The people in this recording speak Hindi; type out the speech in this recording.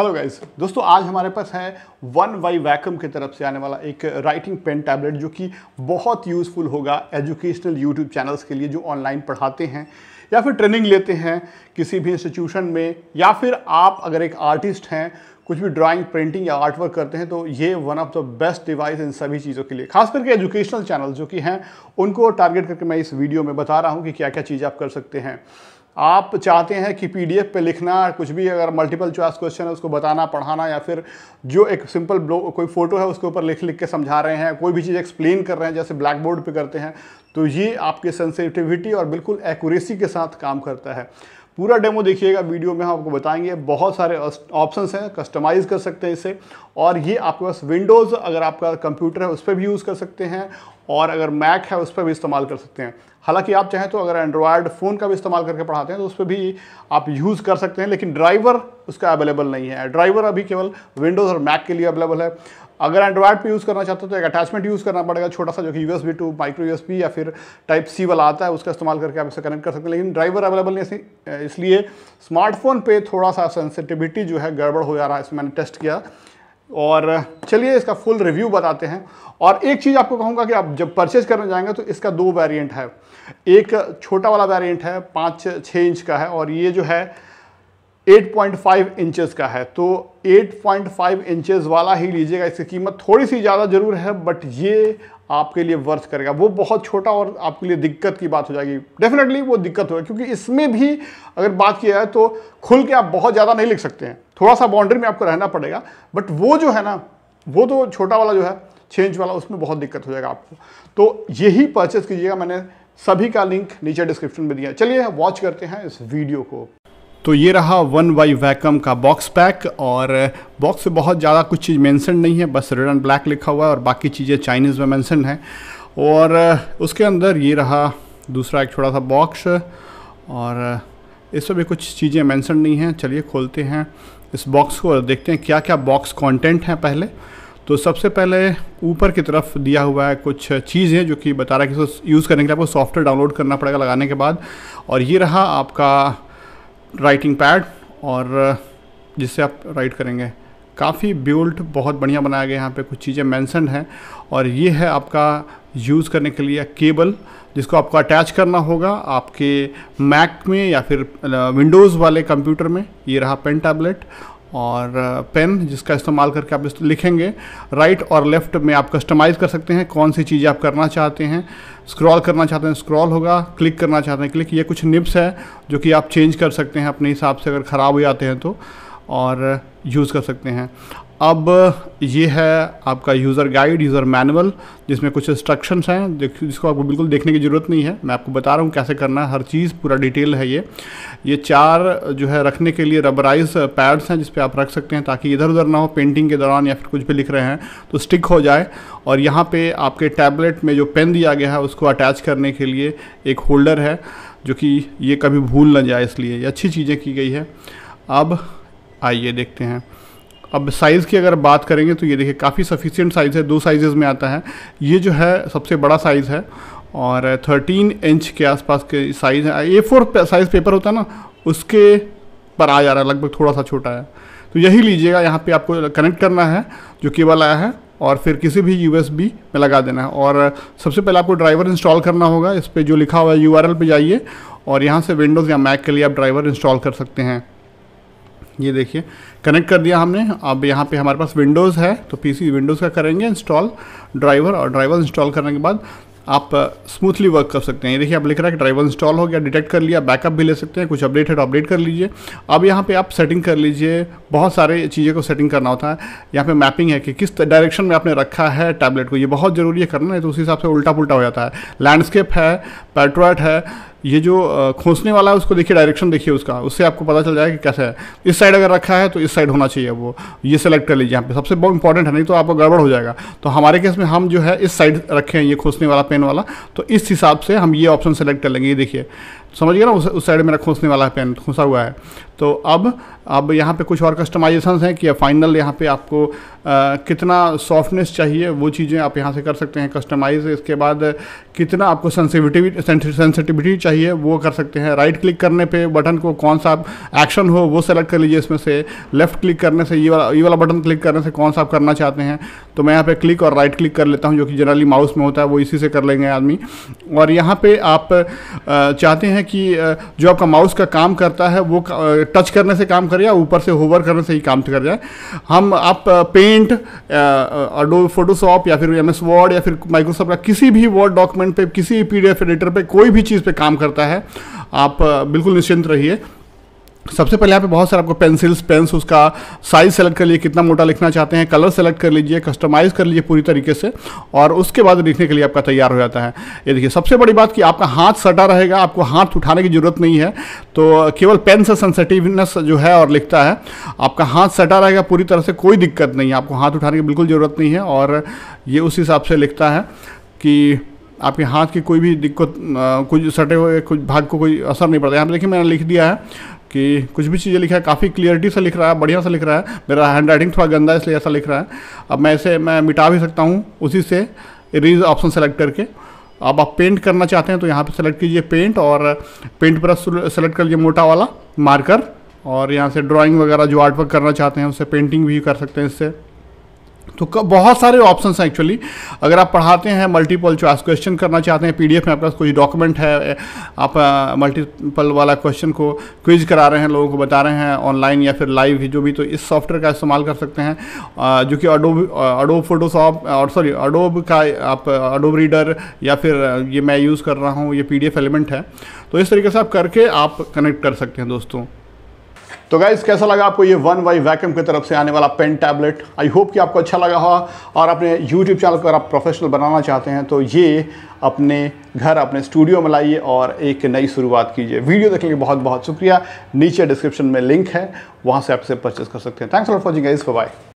हेलो गाइस दोस्तों आज हमारे पास है वन वाई वैकम की तरफ से आने वाला एक राइटिंग पेन टैबलेट जो कि बहुत यूज़फुल होगा एजुकेशनल यूट्यूब चैनल्स के लिए जो ऑनलाइन पढ़ाते हैं या फिर ट्रेनिंग लेते हैं किसी भी इंस्टीट्यूशन में या फिर आप अगर एक आर्टिस्ट हैं कुछ भी ड्राइंग प्रिंटिंग या आर्ट वर्क करते हैं तो ये one of the best device in सभी चीज़ों के लिए खास करके एजुकेशनल चैनल जो कि हैं उनको टारगेट करके मैं इस वीडियो में बता रहा हूँ कि क्या क्या चीज़ आप कर सकते हैं आप चाहते हैं कि पीडीएफ पे लिखना कुछ भी अगर मल्टीपल चॉइस क्वेश्चन है उसको बताना पढ़ाना या फिर जो एक सिंपल कोई फोटो है उसके ऊपर लिख लिख के समझा रहे हैं कोई भी चीज़ एक्सप्लेन कर रहे हैं जैसे ब्लैक बोर्ड पर करते हैं तो ये आपकी सेंसिटिविटी और बिल्कुल एक्यूरेसी के साथ काम करता है पूरा डेमो देखिएगा वीडियो में हम आपको बताएंगे बहुत सारे ऑप्शन हैं कस्टमाइज़ कर सकते हैं इसे और ये आपके पास विंडोज़ अगर आपका कंप्यूटर है उस पर भी यूज़ कर सकते हैं और अगर मैक है उस पर भी इस्तेमाल कर सकते हैं हालांकि आप चाहें तो अगर एंड्रॉयड फ़ोन का भी इस्तेमाल करके पढ़ाते हैं तो उस पर भी आप यूज़ कर सकते हैं लेकिन ड्राइवर उसका अवेलेबल नहीं है ड्राइवर अभी केवल विंडोज़ और मैक के लिए अवेलेबल है अगर एंड्रॉयड पे यूज़ करना चाहते हो तो एक अटैचमेंट यूज़ करना पड़ेगा छोटा सा जो कि U S to micro U या फिर टाइप सी वाला आता है उसका इस्तेमाल करके आप इसे कनेक्ट कर सकते हैं लेकिन ड्राइवर अवेलेबल नहीं इसलिए स्मार्टफोन पे थोड़ा सा सेंसिटिविटी जो है गड़बड़ हो जा रहा है इसमें मैंने टेस्ट किया और चलिए इसका फुल रिव्यू बताते हैं और एक चीज़ आपको कहूँगा कि आप जब परचेज करने जाएंगे तो इसका दो वेरिएंट है एक छोटा वाला वेरिएंट है पाँच छः इंच का है और ये जो है 8.5 इंचेस का है तो 8.5 इंचेस वाला ही लीजिएगा इसकी कीमत थोड़ी सी ज़्यादा ज़रूर है बट ये आपके लिए वर्थ करेगा वो बहुत छोटा और आपके लिए दिक्कत की बात हो जाएगी डेफिनेटली वो दिक्कत होगी क्योंकि इसमें भी अगर बात किया जाए तो खुल के आप बहुत ज़्यादा नहीं लिख सकते हैं थोड़ा सा बाउंड्री में आपको रहना पड़ेगा बट वो जो है ना वो तो छोटा वाला जो है चेंज वाला उसमें बहुत दिक्कत हो जाएगा आपको तो यही परचेस कीजिएगा मैंने सभी का लिंक नीचे डिस्क्रिप्शन में दिया चलिए वॉच करते हैं इस वीडियो को तो ये रहा वन वाई वैकम का बॉक्स पैक और बॉक्स से बहुत ज़्यादा कुछ चीज़ मेंशन नहीं है बस रेड एंड ब्लैक लिखा हुआ है और बाकी चीज़ें चाइनीज़ में मेंशन है और उसके अंदर ये रहा दूसरा एक छोटा सा बॉक्स और इस पर भी कुछ चीज़ें मेंशन नहीं हैं चलिए खोलते हैं इस बॉक्स को और देखते हैं क्या क्या बॉक्स कॉन्टेंट हैं पहले तो सबसे पहले ऊपर की तरफ दिया हुआ है कुछ चीज़ें जो कि बता रहा है कि यूज़ करने के लिए आपको सॉफ्टवेयर डाउनलोड करना पड़ेगा लगाने के बाद और ये रहा आपका राइटिंग पैड और uh, जिससे आप राइट करेंगे काफ़ी बिल्ड बहुत बढ़िया बनाया गया यहाँ पे कुछ चीज़ें मैंसन हैं और ये है आपका यूज़ करने के लिए केबल जिसको आपको अटैच करना होगा आपके मैक में या फिर विंडोज़ uh, वाले कंप्यूटर में ये रहा पेन टैबलेट और पेन जिसका इस्तेमाल करके आप लिखेंगे राइट और लेफ़्ट में आप कस्टमाइज़ कर सकते हैं कौन सी चीज़ें आप करना चाहते हैं स्क्रॉल करना चाहते हैं स्क्रॉल होगा क्लिक करना चाहते हैं क्लिक ये कुछ निप्स है जो कि आप चेंज कर सकते हैं अपने हिसाब से अगर ख़राब हो जाते हैं तो और यूज़ कर सकते हैं अब ये है आपका यूज़र गाइड यूज़र मैनुअल जिसमें कुछ इंस्ट्रक्शंस हैं जिसको आपको बिल्कुल देखने की ज़रूरत नहीं है मैं आपको बता रहा हूँ कैसे करना है हर चीज़ पूरा डिटेल है ये ये चार जो है रखने के लिए रबराइज पैड्स हैं जिस पर आप रख सकते हैं ताकि इधर उधर ना हो पेंटिंग के दौरान या फिर कुछ भी लिख रहे हैं तो स्टिक हो जाए और यहाँ पर आपके टैबलेट में जो पेन दिया गया है उसको अटैच करने के लिए एक होल्डर है जो कि ये कभी भूल ना जाए इसलिए ये अच्छी चीज़ें की गई है अब आइए देखते हैं अब साइज़ की अगर बात करेंगे तो ये देखिए काफ़ी सफिशियंट साइज़ है दो साइजेज़ में आता है ये जो है सबसे बड़ा साइज़ है और 13 इंच के आसपास के साइज़ है ए फोर साइज़ पेपर होता है ना उसके पर आ जा रहा है लगभग थोड़ा सा छोटा है तो यही लीजिएगा यहाँ पे आपको कनेक्ट करना है जो केबल आया है और फिर किसी भी यू में लगा देना है और सबसे पहले आपको ड्राइवर इंस्टॉल करना होगा इस पर जो लिखा हुआ है यू पे जाइए और यहाँ से विंडोज़ या मैक के लिए आप ड्राइवर इंस्टॉल कर सकते हैं ये देखिए कनेक्ट कर दिया हमने अब यहाँ पे हमारे पास विंडोज़ है तो पीसी विंडोज़ का करेंगे इंस्टॉल ड्राइवर और ड्राइवर इंस्टॉल करने के बाद आप स्मूथली uh, वर्क कर सकते हैं ये देखिए आप लिख रहा है कि ड्राइवर इंस्टॉल हो गया डिटेक्ट कर लिया बैकअप भी ले सकते हैं कुछ अपडेट है तो अपडेट कर लीजिए अब यहाँ पे आप सेटिंग कर लीजिए बहुत सारे चीज़ें को सेटिंग करना होता है यहाँ पे मैपिंग है कि किस डायरेक्शन में आपने रखा है टैबलेट को ये बहुत ज़रूरी है करना है तो उस हिसाब से उल्टा पुल्टा हो जाता है लैंडस्केप है पेट्रोट है ये जो खोसने वाला है उसको देखिए डायरेक्शन देखिए उसका उससे आपको पता चल जाएगा कि कैसा है इस साइड अगर रखा है तो इस साइड होना चाहिए वो ये सेलेक्ट कर लीजिए यहाँ पे सबसे बहुत इंपॉर्टेंट है नहीं तो आपको गड़बड़ हो जाएगा तो हमारे केस में हम जो है इस साइड रखे हैं ये खोसने वाला पेन वाला तो इस हिसाब से हम ये ऑप्शन सेलेक्ट कर लेंगे ये देखिए समझिए ना उस उस साइड मेरा खोसने वाला है पेन खोसा हुआ है तो अब अब यहाँ पे कुछ और कस्टमाइजेशन हैं कि फाइनल यहाँ पे आपको आ, कितना सॉफ्टनेस चाहिए वो चीज़ें आप यहाँ से कर सकते हैं कस्टमाइज इसके बाद कितना आपको सेंसिटिविटी सेंसिटिविटी चाहिए वो कर सकते हैं राइट क्लिक करने पे बटन को कौन सा एक्शन हो वो सेलेक्ट कर लीजिए इसमें से लेफ़्ट क्लिक करने से ये वाला ये वाला बटन क्लिक करने से कौन सा आप करना चाहते हैं तो मैं यहाँ पर क्लिक और राइट क्लिक कर लेता हूँ जो कि जनरली माउस में होता है वो इसी से कर लेंगे आदमी और यहाँ पर आप चाहते हैं हैं कि जो आपका माउस का काम करता है वो टच करने से काम करे या ऊपर से होवर करने से ही काम कर जाए हम आप पेंट अडो फोटोशॉप या फिर एम वर्ड या फिर माइक्रोसॉफ्ट का किसी भी वर्ड डॉक्यूमेंट पे किसी भी पी एडिटर पे कोई भी चीज़ पे काम करता है आप बिल्कुल निश्चिंत रहिए सबसे पहले यहाँ पे बहुत सारे आपको पेंसिल्स पेंस उसका साइज़ सेलेक्ट कर लीजिए कितना मोटा लिखना चाहते हैं कलर सेलेक्ट कर लीजिए कस्टमाइज़ कर लीजिए पूरी तरीके से और उसके बाद लिखने के लिए आपका तैयार हो जाता है ये देखिए सबसे बड़ी बात कि आपका हाथ सटा रहेगा आपको हाथ उठाने की ज़रूरत नहीं है तो केवल पेन से सेंसिटिवनेस जो है और लिखता है आपका हाथ सटा रहेगा पूरी तरह से कोई दिक्कत नहीं है आपको हाथ उठाने की बिल्कुल ज़रूरत नहीं है और ये उस हिसाब से लिखता है कि आपके हाथ की कोई भी दिक्कत कुछ सटे हुए कुछ भाग को कोई असर नहीं पड़ता यहाँ पर देखिए मैंने लिख दिया है कि कुछ भी चीज़ें लिखा है काफ़ी क्लियरिटी से लिख रहा है बढ़िया से लिख रहा है मेरा हैंड राइटिंग थोड़ा गंदा है इसलिए ऐसा लिख रहा है अब मैं इसे मैं मिटा भी सकता हूँ उसी से रीज ऑप्शन सेलेक्ट करके अब आप पेंट करना चाहते हैं तो यहाँ पे सेलेक्ट कीजिए पेंट और पेंट ब्रश सेलेक्ट कर लीजिए मोटा वाला मार्कर और यहाँ से ड्राइंग वगैरह जो आर्ट वर्क करना चाहते हैं उससे पेंटिंग भी कर सकते हैं इससे तो बहुत सारे ऑप्शंस हैं एक्चुअली अगर आप पढ़ाते हैं मल्टीपल चॉइस क्वेश्चन करना चाहते हैं पीडीएफ में आपके पास कोई डॉक्यूमेंट है आप मल्टीपल वाला क्वेश्चन को क्विज करा रहे हैं लोगों को बता रहे हैं ऑनलाइन या फिर लाइव जो भी तो इस सॉफ्टवेयर का इस्तेमाल कर सकते हैं जो कि अडोब अडोब फोटोशॉप और सॉरी अडोब का आप अडोब रीडर या फिर ये मैं यूज़ कर रहा हूँ ये पी एलिमेंट है तो इस तरीके से आप करके आप कनेक्ट कर सकते हैं दोस्तों तो गाइज़ कैसा लगा आपको ये वन वाई वैक्यूम की तरफ से आने वाला पेन टैबलेट आई होप कि आपको अच्छा लगा हो और अपने यूट्यूब चैनल को अगर आप प्रोफेशनल बनाना चाहते हैं तो ये अपने घर अपने स्टूडियो में लाइए और एक नई शुरुआत कीजिए वीडियो देखने के लिए बहुत बहुत शुक्रिया नीचे डिस्क्रिप्शन में लिंक है वहाँ से आपसे परचेज कर सकते हैं thanks for watching guys bye